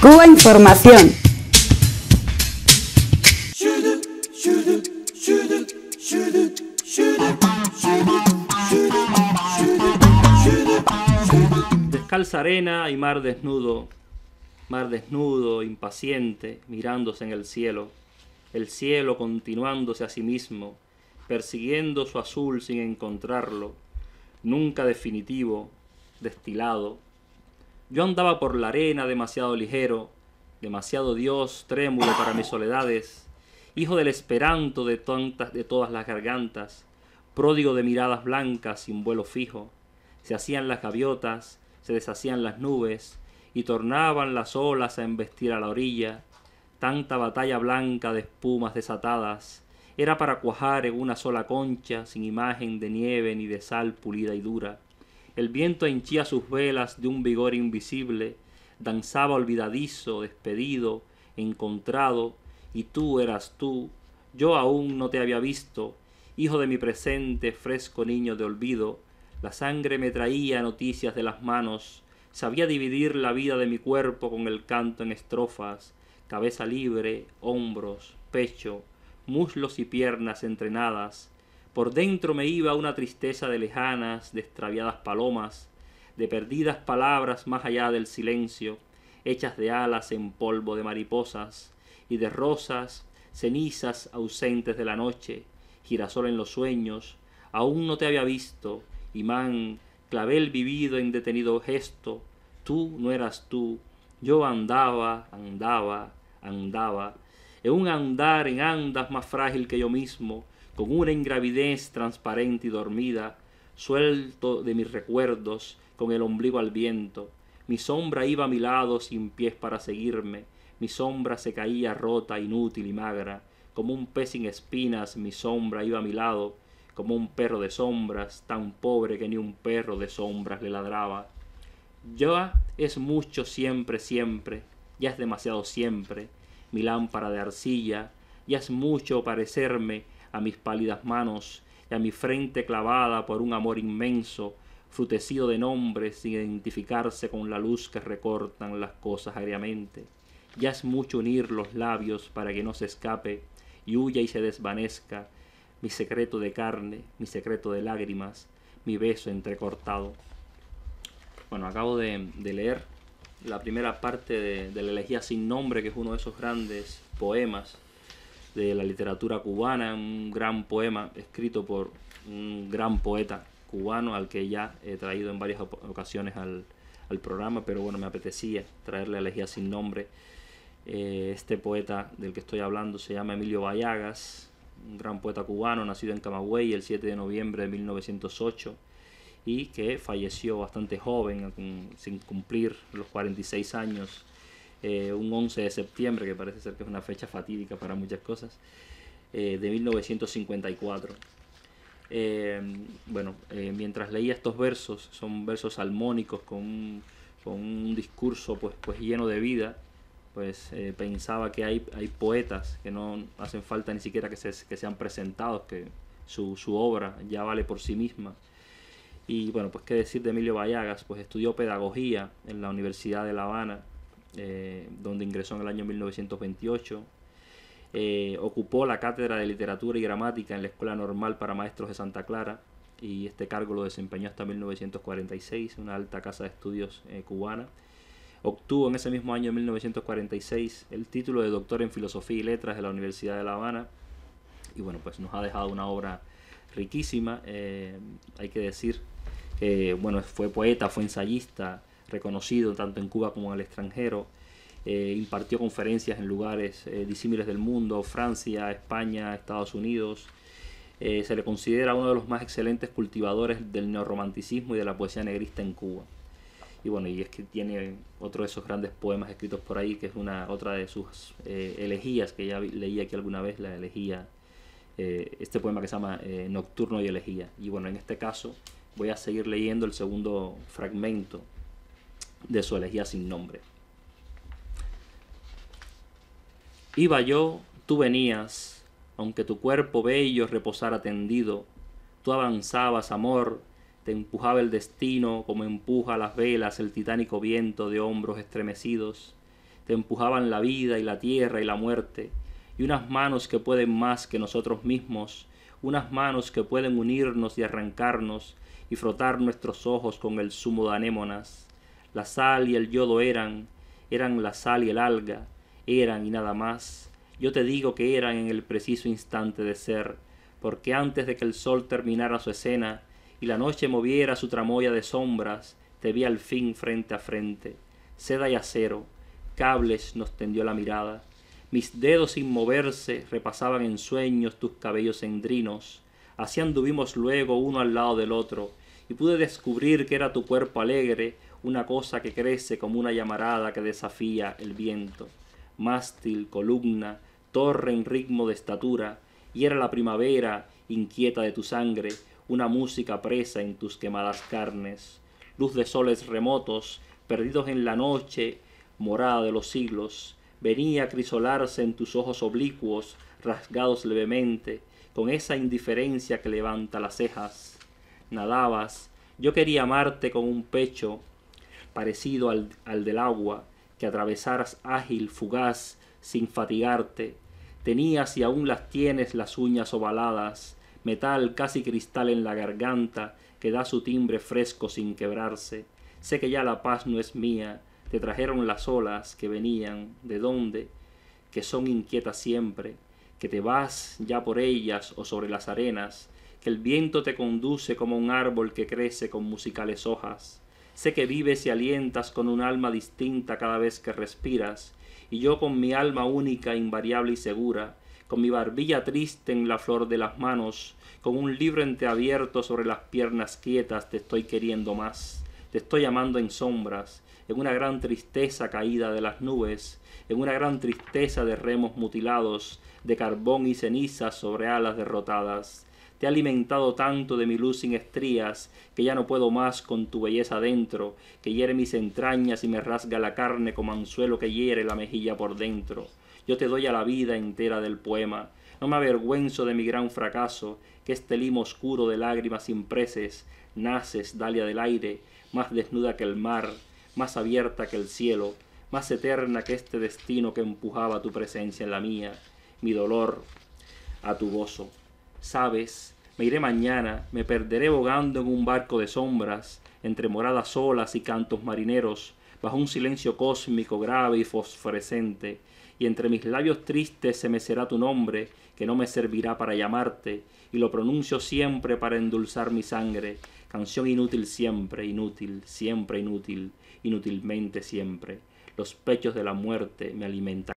Cuba Información. Descalza arena y mar desnudo, mar desnudo, impaciente, mirándose en el cielo, el cielo continuándose a sí mismo, persiguiendo su azul sin encontrarlo, nunca definitivo, destilado, yo andaba por la arena demasiado ligero, demasiado Dios trémulo para mis soledades, hijo del esperanto de, tontas, de todas las gargantas, pródigo de miradas blancas sin vuelo fijo. Se hacían las gaviotas, se deshacían las nubes, y tornaban las olas a embestir a la orilla. Tanta batalla blanca de espumas desatadas era para cuajar en una sola concha sin imagen de nieve ni de sal pulida y dura. El viento hinchía sus velas de un vigor invisible, danzaba olvidadizo, despedido, encontrado, y tú eras tú, yo aún no te había visto, hijo de mi presente, fresco niño de olvido, la sangre me traía noticias de las manos, sabía dividir la vida de mi cuerpo con el canto en estrofas, cabeza libre, hombros, pecho, muslos y piernas entrenadas, por dentro me iba una tristeza de lejanas, de extraviadas palomas, de perdidas palabras más allá del silencio, hechas de alas en polvo de mariposas y de rosas, cenizas ausentes de la noche, girasol en los sueños, aún no te había visto, imán, clavel vivido en detenido gesto, tú no eras tú, yo andaba, andaba, andaba, en un andar en andas más frágil que yo mismo, con una ingravidez transparente y dormida, suelto de mis recuerdos, con el ombligo al viento. Mi sombra iba a mi lado sin pies para seguirme, mi sombra se caía rota, inútil y magra, como un pez sin espinas, mi sombra iba a mi lado, como un perro de sombras, tan pobre que ni un perro de sombras le ladraba. Ya es mucho siempre, siempre, ya es demasiado siempre, mi lámpara de arcilla, ya es mucho parecerme a mis pálidas manos y a mi frente clavada por un amor inmenso, frutecido de nombres sin identificarse con la luz que recortan las cosas agriamente. Ya es mucho unir los labios para que no se escape y huya y se desvanezca mi secreto de carne, mi secreto de lágrimas, mi beso entrecortado. Bueno, acabo de, leer la primera parte de, de la elegía sin nombre, que es uno de esos grandes poemas de la literatura cubana, un gran poema escrito por un gran poeta cubano al que ya he traído en varias ocasiones al, programa, pero bueno, me apetecía traerle a Elegía sin nombre. Eh, este poeta del que estoy hablando se llama Emilio Vallagas, un gran poeta cubano, nacido en Camagüey el 7 de noviembre de 1908 y que falleció bastante joven, sin cumplir los 46 años eh, un 11 de septiembre, que parece ser que es una fecha fatídica para muchas cosas, eh, de 1954. Eh, bueno, mientras leía estos versos, son versos salmónicos con un, discurso pues, pues lleno de vida, pues pensaba que hay, hay poetas que no hacen falta ni siquiera que, se, que sean presentados, que su, su obra ya vale por sí misma. Y bueno, pues qué decir de Emilio Vallagas, pues estudió pedagogía en la Universidad de La Habana, eh, donde ingresó en el año 1928. Eh, ocupó la cátedra de literatura y gramática en la Escuela Normal para Maestros de Santa Clara y este cargo lo desempeñó hasta 1946, una alta casa de estudios eh, cubana. Obtuvo en ese mismo año 1946 el título de doctor en Filosofía y Letras de la Universidad de La Habana y bueno, pues nos ha dejado una obra riquísima, hay que decir bueno, fue poeta, fue ensayista, reconocido tanto en Cuba como en el extranjero. Eh, impartió conferencias en lugares eh, disímiles del mundo, Francia, España, Estados Unidos. Eh, se le considera uno de los más excelentes cultivadores del neorromanticismo y de la poesía negrista en Cuba. Y bueno, y es que tiene otro de esos grandes poemas escritos por ahí, que es una otra de sus elegías, que ya leí aquí alguna vez, la elegía, este poema que se llama Nocturno y elegía. Y bueno, en este caso voy a seguir leyendo el segundo fragmento de su elegía sin nombre. Iba yo, tú venías, aunque tu cuerpo bello reposara tendido, tú avanzabas, amor, te empujaba el destino como empuja las velas el titánico viento de hombros estremecidos, te empujaban la vida y la tierra y la muerte, y unas manos que pueden más que nosotros mismos, unas manos que pueden unirnos y arrancarnos y frotar nuestros ojos con el sumo de anémonas, la sal y el yodo eran, eran la sal y el alga, eran y nada más. Yo te digo que eran en el preciso instante de ser, porque antes de que el sol terminara su escena y la noche moviera su tramoya de sombras, te vi al fin frente a frente. Seda y acero, cables nos tendió la mirada. Mis dedos sin moverse repasaban en sueños tus cabellos cendrinos. Así anduvimos luego uno al lado del otro, y pude descubrir que era tu cuerpo alegre una cosa que crece como una llamarada que desafía el viento. Mástil, columna, torre en ritmo de estatura, y era la primavera inquieta de tu sangre, una música presa en tus quemadas carnes. Luz de soles remotos, perdidos en la noche, morada de los siglos, venía a crisolarse en tus ojos oblicuos, rasgados levemente, con esa indiferencia que levanta las cejas. Nadabas, yo quería amarte con un pecho parecido al, del agua, que atravesaras ágil, fugaz, sin fatigarte. Tenías y aún las tienes las uñas ovaladas, metal casi cristal en la garganta, que da su timbre fresco sin quebrarse. Sé que ya la paz no es mía, te trajeron las olas que venían, de dónde, que son inquietas siempre, que te vas ya por ellas o sobre las arenas, que el viento te conduce como un árbol que crece con musicales hojas. Sé que vives y alientas con un alma distinta cada vez que respiras, y yo con mi alma única, invariable y segura, con mi barbilla triste en la flor de las manos, con un libro entreabierto sobre las piernas quietas, te estoy queriendo más, te estoy amando en sombras, en una gran tristeza caída de las nubes, en una gran tristeza de remos mutilados, de carbón y ceniza sobre alas derrotadas. Te ha alimentado tanto de mi luz sin estrías, que ya no puedo más con tu belleza dentro, que hiere mis entrañas y me rasga la carne como anzuelo que hiere la mejilla por dentro. Yo te doy a la vida entera del poema. No me avergüenzo de mi gran fracaso, que este limo oscuro de lágrimas impreses, naces, Dalia del aire, más desnuda que el mar, más abierta que el cielo, más eterna que este destino que empujaba tu presencia en la mía, mi dolor a tu gozo sabes, me iré mañana, me perderé bogando en un barco de sombras, entre moradas olas y cantos marineros, bajo un silencio cósmico grave y fosforescente, y entre mis labios tristes se mecerá tu nombre, que no me servirá para llamarte, y lo pronuncio siempre para endulzar mi sangre, canción inútil siempre, inútil, siempre inútil, inútilmente siempre. Los pechos de la muerte me alimentan.